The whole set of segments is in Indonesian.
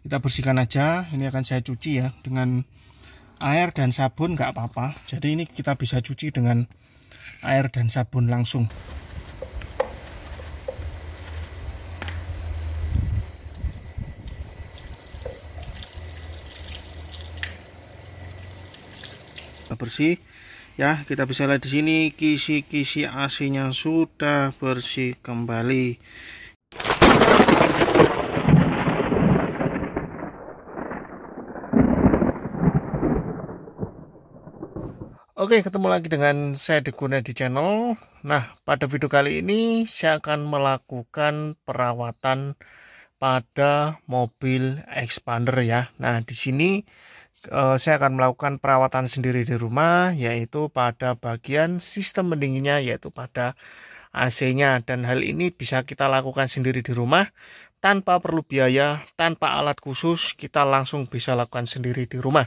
kita bersihkan aja ini akan saya cuci ya dengan air dan sabun nggak apa-apa jadi ini kita bisa cuci dengan air dan sabun langsung kita bersih ya kita bisa lihat di sini kisi-kisi AC nya sudah bersih kembali Oke, ketemu lagi dengan saya di Deguna di channel. Nah, pada video kali ini saya akan melakukan perawatan pada mobil expander ya. Nah, di sini eh, saya akan melakukan perawatan sendiri di rumah yaitu pada bagian sistem pendinginnya yaitu pada AC-nya dan hal ini bisa kita lakukan sendiri di rumah tanpa perlu biaya, tanpa alat khusus, kita langsung bisa lakukan sendiri di rumah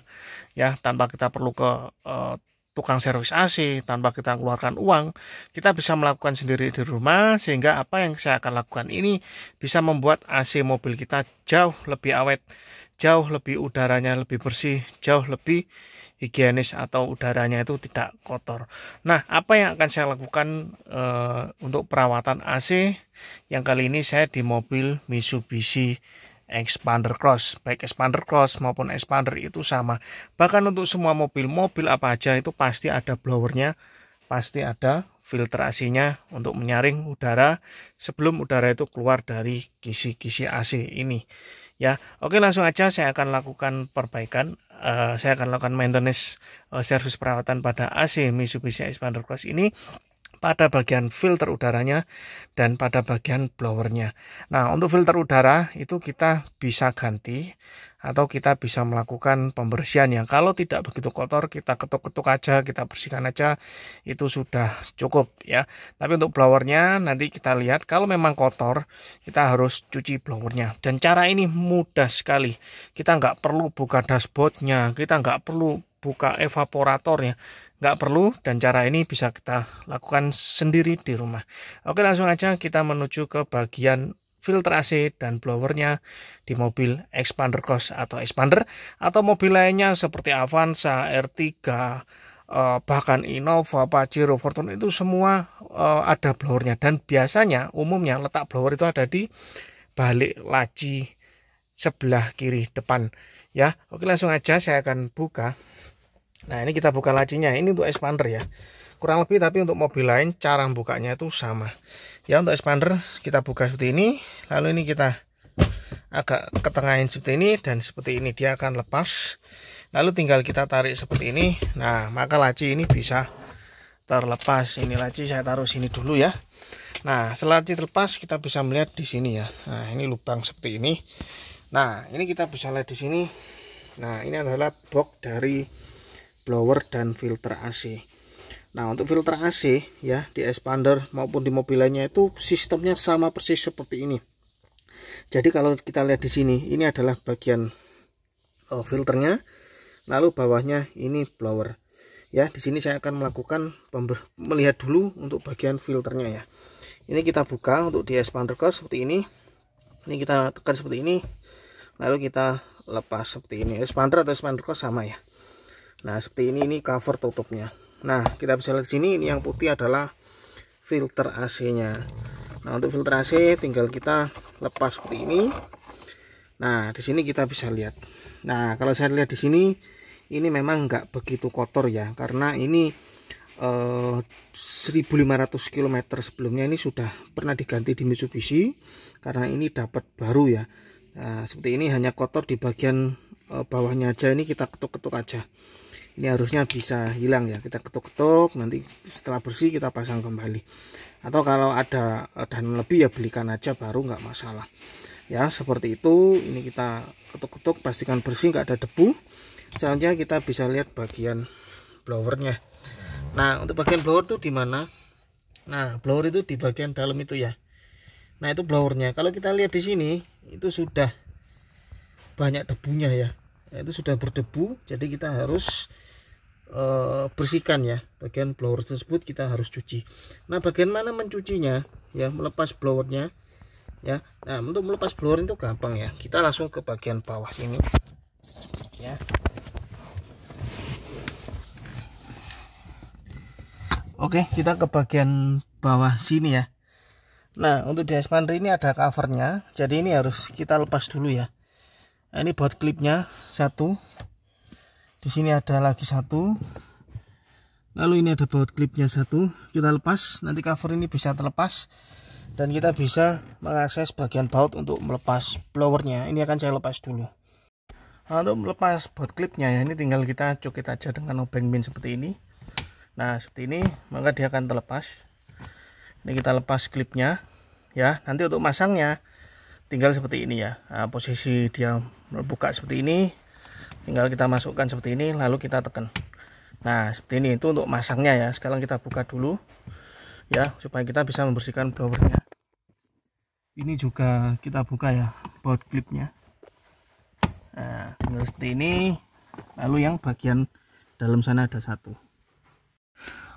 ya, tanpa kita perlu ke eh, tukang servis AC tanpa kita keluarkan uang, kita bisa melakukan sendiri di rumah sehingga apa yang saya akan lakukan ini bisa membuat AC mobil kita jauh lebih awet, jauh lebih udaranya lebih bersih, jauh lebih higienis atau udaranya itu tidak kotor. Nah, apa yang akan saya lakukan e, untuk perawatan AC? Yang kali ini saya di mobil Mitsubishi expander cross baik expander cross maupun expander itu sama bahkan untuk semua mobil mobil apa aja itu pasti ada blowernya pasti ada filtrasinya untuk menyaring udara sebelum udara itu keluar dari kisi-kisi AC ini ya oke langsung aja saya akan lakukan perbaikan uh, saya akan lakukan maintenance uh, servis perawatan pada AC Mitsubishi Expander Cross ini pada bagian filter udaranya dan pada bagian blowernya. Nah, untuk filter udara itu kita bisa ganti atau kita bisa melakukan pembersihan yang kalau tidak begitu kotor kita ketuk-ketuk aja, kita bersihkan aja itu sudah cukup ya. Tapi untuk blowernya nanti kita lihat kalau memang kotor kita harus cuci blowernya dan cara ini mudah sekali. Kita nggak perlu buka dashboardnya, kita nggak perlu buka evaporatornya nggak perlu dan cara ini bisa kita lakukan sendiri di rumah. Oke langsung aja kita menuju ke bagian filter AC dan blowernya di mobil expander cross atau expander atau mobil lainnya seperti Avanza, R3, eh, bahkan Innova, Pajero, Fortuner itu semua eh, ada blowernya dan biasanya umumnya letak blower itu ada di balik laci sebelah kiri depan ya. Oke langsung aja saya akan buka Nah ini kita buka lacinya, ini untuk expander ya Kurang lebih tapi untuk mobil lain cara bukanya itu sama Ya untuk expander kita buka seperti ini Lalu ini kita agak ketengahin seperti ini dan seperti ini dia akan lepas Lalu tinggal kita tarik seperti ini Nah maka laci ini bisa terlepas Ini laci saya taruh sini dulu ya Nah setelah laci terlepas kita bisa melihat di sini ya Nah ini lubang seperti ini Nah ini kita bisa lihat di sini Nah ini adalah box dari blower dan filter AC Nah untuk filter AC ya di expander maupun di mobil lainnya itu sistemnya sama persis seperti ini. Jadi kalau kita lihat di sini ini adalah bagian oh, filternya, lalu bawahnya ini blower. Ya di sini saya akan melakukan pember melihat dulu untuk bagian filternya ya. Ini kita buka untuk di expander cross seperti ini. Ini kita tekan seperti ini, lalu kita lepas seperti ini. Expander atau expander cross sama ya nah seperti ini ini cover tutupnya nah kita bisa lihat sini ini yang putih adalah filter AC nya nah untuk filter AC tinggal kita lepas seperti ini nah di sini kita bisa lihat nah kalau saya lihat di sini ini memang enggak begitu kotor ya karena ini eh, 1500 km sebelumnya ini sudah pernah diganti di Mitsubishi karena ini dapat baru ya nah, seperti ini hanya kotor di bagian eh, bawahnya aja ini kita ketuk-ketuk aja ini harusnya bisa hilang ya kita ketuk-ketuk nanti setelah bersih kita pasang kembali atau kalau ada dan lebih ya belikan aja baru nggak masalah ya seperti itu ini kita ketuk-ketuk pastikan bersih nggak ada debu selanjutnya kita bisa lihat bagian blowernya nah untuk bagian blower tuh dimana nah blower itu di bagian dalam itu ya nah itu blowernya kalau kita lihat di sini itu sudah banyak debunya ya nah, itu sudah berdebu jadi kita harus Eh, bersihkan ya bagian blower tersebut kita harus cuci nah bagian mana mencucinya ya melepas blowernya ya nah untuk melepas blower itu gampang ya kita langsung ke bagian bawah sini ya Oke kita ke bagian bawah sini ya Nah untuk DS Mandiri ini ada covernya Jadi ini harus kita lepas dulu ya nah, Ini buat klipnya Satu di sini ada lagi satu lalu ini ada baut klipnya satu kita lepas nanti cover ini bisa terlepas dan kita bisa mengakses bagian baut untuk melepas blowernya ini akan saya lepas dulu Lalu nah, melepas baut klipnya ya ini tinggal kita cukit aja dengan obeng pin seperti ini nah seperti ini maka dia akan terlepas ini kita lepas klipnya ya nanti untuk masangnya tinggal seperti ini ya nah, posisi dia membuka seperti ini tinggal kita masukkan seperti ini lalu kita tekan nah seperti ini itu untuk masangnya ya sekarang kita buka dulu ya supaya kita bisa membersihkan blowernya ini juga kita buka ya baut clipnya nah tinggal seperti ini lalu yang bagian dalam sana ada satu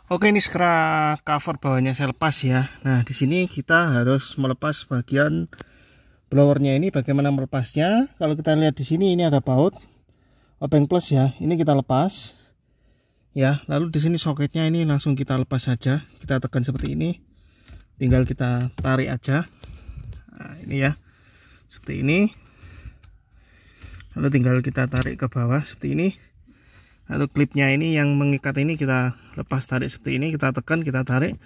Oke ini sekarang cover bawahnya saya lepas ya. Nah di sini kita harus melepas bagian blowernya ini. Bagaimana melepasnya? Kalau kita lihat di sini ini ada baut obeng plus ya ini kita lepas ya lalu di sini soketnya ini langsung kita lepas saja kita tekan seperti ini tinggal kita tarik aja nah, ini ya seperti ini lalu tinggal kita tarik ke bawah seperti ini lalu klipnya ini yang mengikat ini kita lepas tarik seperti ini kita tekan kita tarik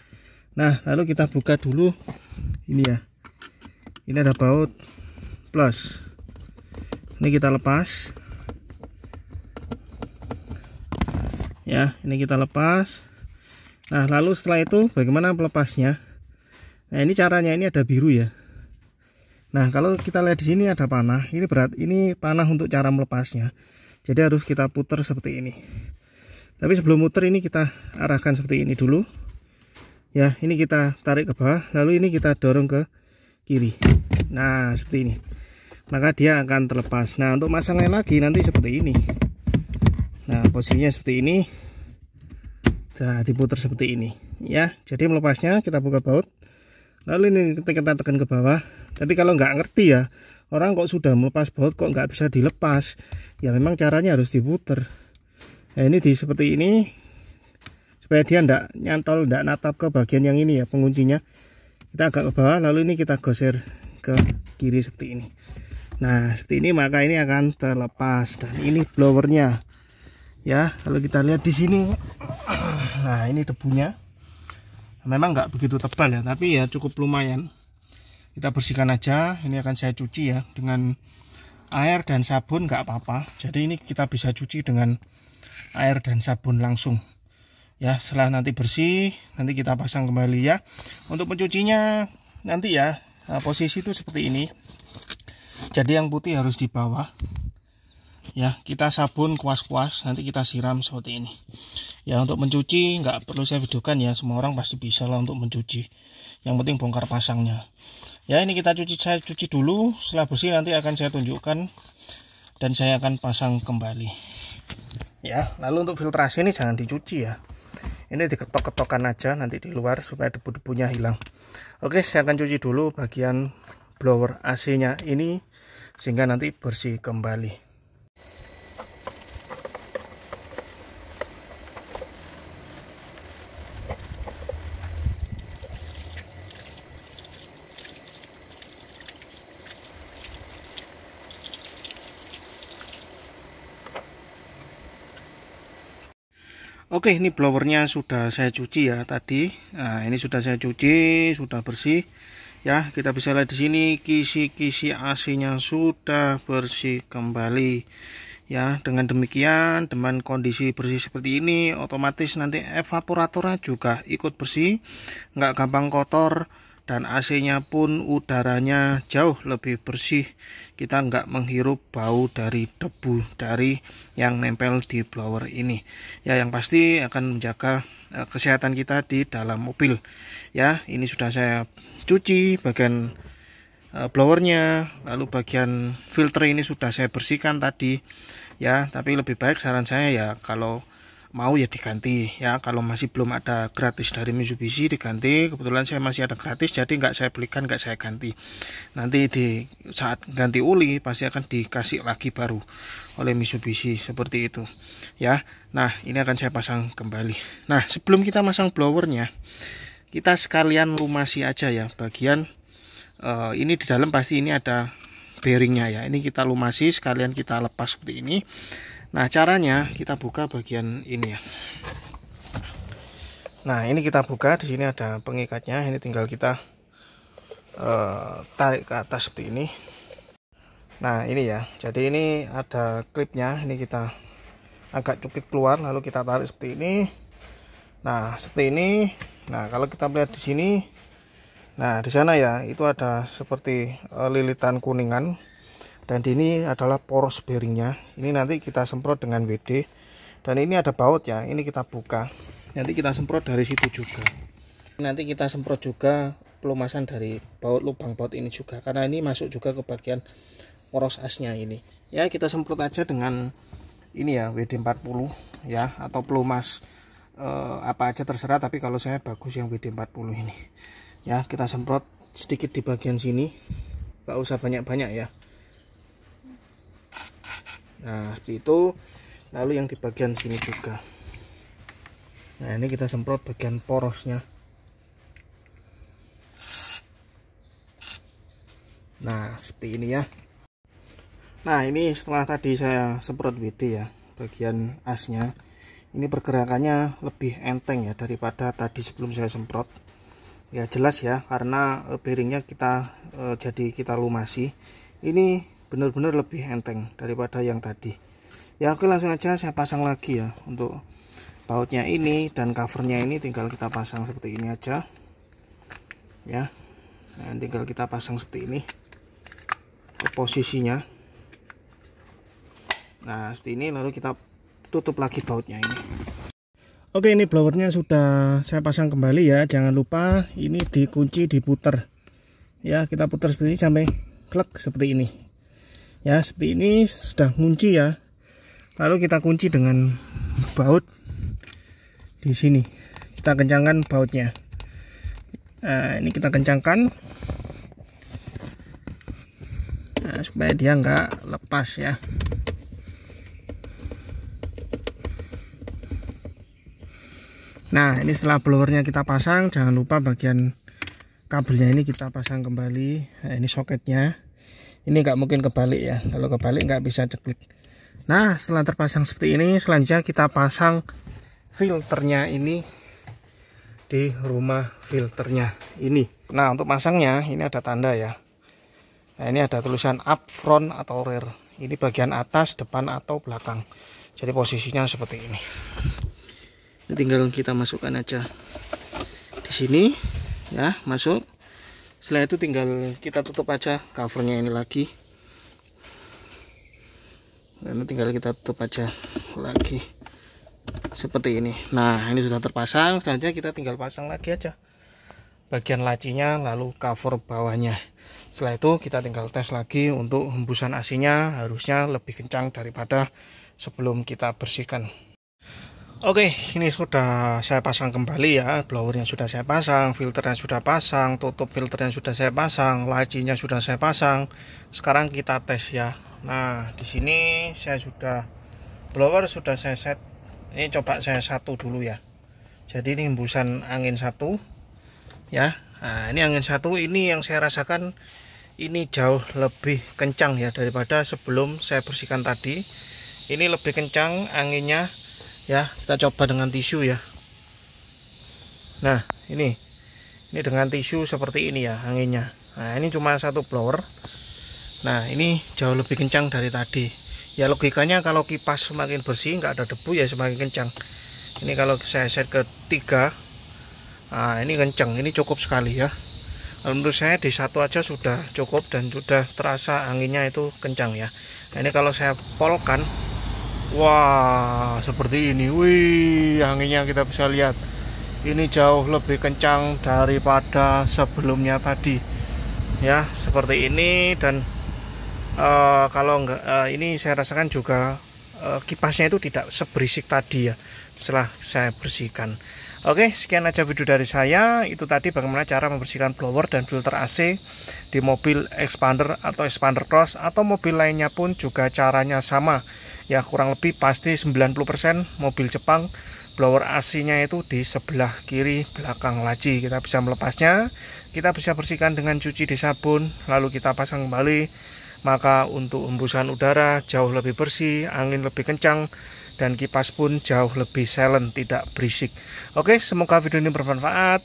nah lalu kita buka dulu ini ya ini ada baut plus ini kita lepas ya ini kita lepas nah lalu setelah itu bagaimana pelepasnya nah ini caranya ini ada biru ya nah kalau kita lihat di sini ada panah ini berat ini panah untuk cara melepasnya jadi harus kita putar seperti ini tapi sebelum muter ini kita arahkan seperti ini dulu ya ini kita tarik ke bawah lalu ini kita dorong ke kiri nah seperti ini maka dia akan terlepas nah untuk masangnya lagi nanti seperti ini nah posisinya seperti ini nah diputar seperti ini ya jadi melepasnya kita buka baut lalu ini kita tekan ke bawah tapi kalau nggak ngerti ya orang kok sudah melepas baut kok nggak bisa dilepas ya memang caranya harus diputer nah ini di seperti ini supaya dia ndak nyantol ndak natap ke bagian yang ini ya penguncinya kita agak ke bawah lalu ini kita geser ke kiri seperti ini nah seperti ini maka ini akan terlepas dan ini blowernya ya kalau kita lihat di sini nah ini debunya memang nggak begitu tebal ya tapi ya cukup lumayan kita bersihkan aja ini akan saya cuci ya dengan air dan sabun nggak apa-apa jadi ini kita bisa cuci dengan air dan sabun langsung ya setelah nanti bersih nanti kita pasang kembali ya untuk mencucinya nanti ya nah, posisi itu seperti ini jadi yang putih harus di bawah ya kita sabun kuas-kuas nanti kita siram seperti ini ya untuk mencuci nggak perlu saya videokan ya semua orang pasti bisa lah untuk mencuci yang penting bongkar pasangnya ya ini kita cuci saya cuci dulu setelah bersih nanti akan saya tunjukkan dan saya akan pasang kembali ya lalu untuk filtrasi ini jangan dicuci ya ini diketok-ketokan aja nanti di luar supaya debu-debunya hilang oke saya akan cuci dulu bagian blower AC nya ini sehingga nanti bersih kembali Oke ini blowernya sudah saya cuci ya tadi nah ini sudah saya cuci sudah bersih ya kita bisa lihat di sini kisi-kisi AC-nya sudah bersih kembali ya dengan demikian dengan kondisi bersih seperti ini otomatis nanti evaporatornya juga ikut bersih nggak gampang kotor dan AC-nya pun udaranya jauh lebih bersih kita nggak menghirup bau dari debu dari yang nempel di blower ini ya yang pasti akan menjaga eh, kesehatan kita di dalam mobil ya ini sudah saya cuci bagian eh, blowernya lalu bagian filter ini sudah saya bersihkan tadi ya tapi lebih baik saran saya ya kalau mau ya diganti ya kalau masih belum ada gratis dari Mitsubishi diganti kebetulan saya masih ada gratis jadi nggak saya belikan nggak saya ganti nanti di saat ganti uli pasti akan dikasih lagi baru oleh Mitsubishi seperti itu ya nah ini akan saya pasang kembali nah sebelum kita masang blowernya kita sekalian lumasi aja ya bagian uh, ini di dalam pasti ini ada bearingnya ya ini kita lumasi sekalian kita lepas seperti ini Nah, caranya kita buka bagian ini ya. Nah, ini kita buka, di sini ada pengikatnya. Ini tinggal kita uh, tarik ke atas seperti ini. Nah, ini ya. Jadi ini ada klipnya. Ini kita agak cukit keluar lalu kita tarik seperti ini. Nah, seperti ini. Nah, kalau kita melihat di sini Nah, di sana ya, itu ada seperti uh, lilitan kuningan dan ini adalah poros bearingnya ini nanti kita semprot dengan WD dan ini ada baut ya ini kita buka nanti kita semprot dari situ juga nanti kita semprot juga pelumasan dari baut lubang baut ini juga karena ini masuk juga ke bagian poros asnya ini ya kita semprot aja dengan ini ya WD40 ya atau pelumas eh, apa aja terserah tapi kalau saya bagus yang WD40 ini ya kita semprot sedikit di bagian sini nggak usah banyak-banyak ya nah seperti itu lalu yang di bagian sini juga nah ini kita semprot bagian porosnya nah seperti ini ya nah ini setelah tadi saya semprot WD ya bagian asnya ini pergerakannya lebih enteng ya daripada tadi sebelum saya semprot ya jelas ya karena bearingnya kita e, jadi kita lumasi ini benar-benar lebih enteng daripada yang tadi ya oke langsung aja saya pasang lagi ya untuk bautnya ini dan covernya ini tinggal kita pasang seperti ini aja ya dan tinggal kita pasang seperti ini ke posisinya nah seperti ini lalu kita tutup lagi bautnya ini oke ini blowernya sudah saya pasang kembali ya jangan lupa ini dikunci diputer ya kita putar seperti ini sampai klik seperti ini ya seperti ini sudah kunci ya lalu kita kunci dengan baut di sini kita kencangkan bautnya nah ini kita kencangkan nah, supaya dia nggak lepas ya Nah ini setelah blowernya kita pasang jangan lupa bagian kabelnya ini kita pasang kembali nah, ini soketnya ini nggak mungkin kebalik ya kalau kebalik nggak bisa ceklik nah setelah terpasang seperti ini selanjutnya kita pasang filternya ini di rumah filternya ini nah untuk pasangnya ini ada tanda ya nah ini ada tulisan up front atau rear ini bagian atas depan atau belakang jadi posisinya seperti ini ini tinggal kita masukkan aja di sini ya masuk Selain itu tinggal kita tutup aja covernya ini lagi. Lalu tinggal kita tutup aja lagi. Seperti ini. Nah, ini sudah terpasang. Selanjutnya kita tinggal pasang lagi aja bagian lacinya lalu cover bawahnya setelah itu kita tinggal tes lagi untuk hembusan asinya harusnya lebih kencang daripada sebelum kita bersihkan Oke, ini sudah saya pasang kembali ya. blower yang sudah saya pasang, filter yang sudah pasang, tutup filter yang sudah saya pasang, lacinya sudah saya pasang. Sekarang kita tes ya. Nah, di sini saya sudah blower sudah saya set. Ini coba saya satu dulu ya. Jadi ini hembusan angin satu ya. Nah, ini angin satu ini yang saya rasakan ini jauh lebih kencang ya daripada sebelum saya bersihkan tadi. Ini lebih kencang anginnya ya kita coba dengan tisu ya nah ini ini dengan tisu seperti ini ya anginnya nah ini cuma satu blower nah ini jauh lebih kencang dari tadi ya logikanya kalau kipas semakin bersih nggak ada debu ya semakin kencang ini kalau saya set ke tiga nah ini kencang ini cukup sekali ya kalau menurut saya di satu aja sudah cukup dan sudah terasa anginnya itu kencang ya nah, ini kalau saya polkan Wah, seperti ini. Wih, anginnya kita bisa lihat. Ini jauh lebih kencang daripada sebelumnya tadi. Ya, seperti ini dan uh, kalau enggak uh, ini saya rasakan juga uh, kipasnya itu tidak seberisik tadi ya setelah saya bersihkan. Oke, sekian aja video dari saya. Itu tadi bagaimana cara membersihkan blower dan filter AC di mobil expander atau expander cross atau mobil lainnya pun juga caranya sama ya kurang lebih pasti 90% mobil Jepang blower AC-nya itu di sebelah kiri belakang laci. Kita bisa melepasnya, kita bisa bersihkan dengan cuci di sabun, lalu kita pasang kembali. Maka untuk embusan udara jauh lebih bersih, angin lebih kencang, dan kipas pun jauh lebih silent, tidak berisik. Oke, semoga video ini bermanfaat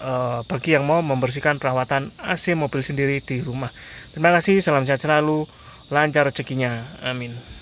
eh, bagi yang mau membersihkan perawatan AC mobil sendiri di rumah. Terima kasih, salam sehat selalu, lancar rezekinya. Amin.